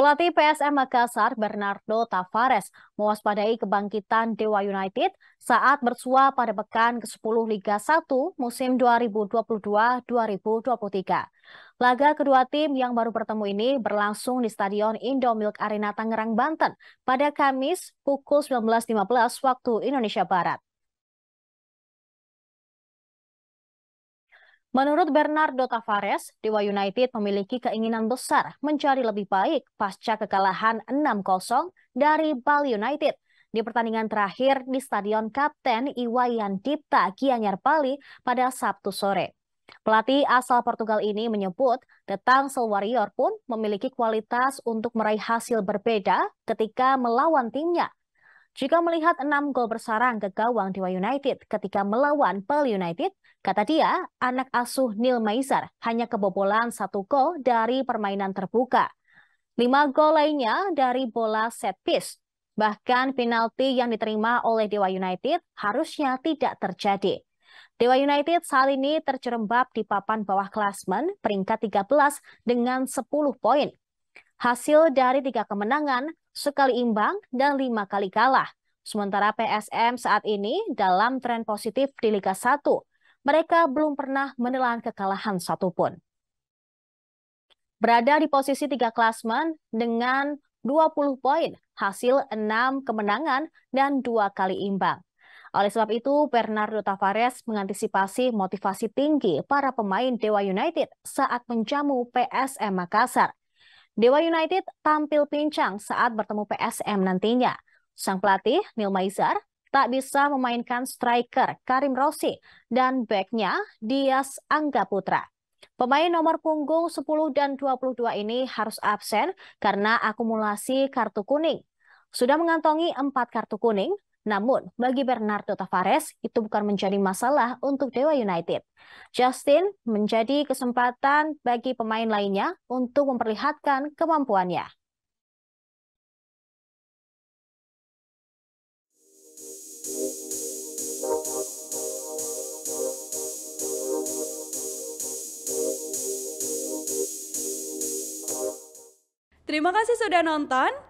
Pelatih PSM Makassar Bernardo Tavares mewaspadai kebangkitan Dewa United saat bersua pada pekan ke-10 Liga 1 musim 2022-2023. Laga kedua tim yang baru bertemu ini berlangsung di Stadion Indomilk Arena Tangerang, Banten pada Kamis pukul 19.15 waktu Indonesia Barat. Menurut Bernardo Tavares, Dewa United memiliki keinginan besar mencari lebih baik pasca kekalahan 6-0 dari Bali United di pertandingan terakhir di Stadion Kapten Iwayan Dipta Kianyar Bali pada Sabtu sore. Pelatih asal Portugal ini menyebut The Tangsel Warrior pun memiliki kualitas untuk meraih hasil berbeda ketika melawan timnya jika melihat enam gol bersarang ke gawang Dewa United ketika melawan Pearl United, kata dia, anak asuh Neil Maizar hanya kebobolan satu gol dari permainan terbuka. Lima gol lainnya dari bola set piece. Bahkan penalti yang diterima oleh Dewa United harusnya tidak terjadi. Dewa United saat ini terjerembab di papan bawah klasmen peringkat 13 dengan 10 poin. Hasil dari tiga kemenangan, sekali imbang, dan lima kali kalah. Sementara PSM saat ini dalam tren positif di Liga 1. Mereka belum pernah menelan kekalahan satupun. Berada di posisi tiga klasmen dengan 20 poin, hasil enam kemenangan dan dua kali imbang. Oleh sebab itu, Bernardo Tavares mengantisipasi motivasi tinggi para pemain Dewa United saat menjamu PSM Makassar. Dewa United tampil pincang saat bertemu PSM nantinya. Sang pelatih, Neil Maizar, tak bisa memainkan striker Karim Rossi dan backnya Dias Angga Putra. Pemain nomor punggung 10 dan 22 ini harus absen karena akumulasi kartu kuning. Sudah mengantongi empat kartu kuning, namun bagi Bernardo Tavares itu bukan menjadi masalah untuk Dewa United. Justin menjadi kesempatan bagi pemain lainnya untuk memperlihatkan kemampuannya. Terima kasih sudah nonton.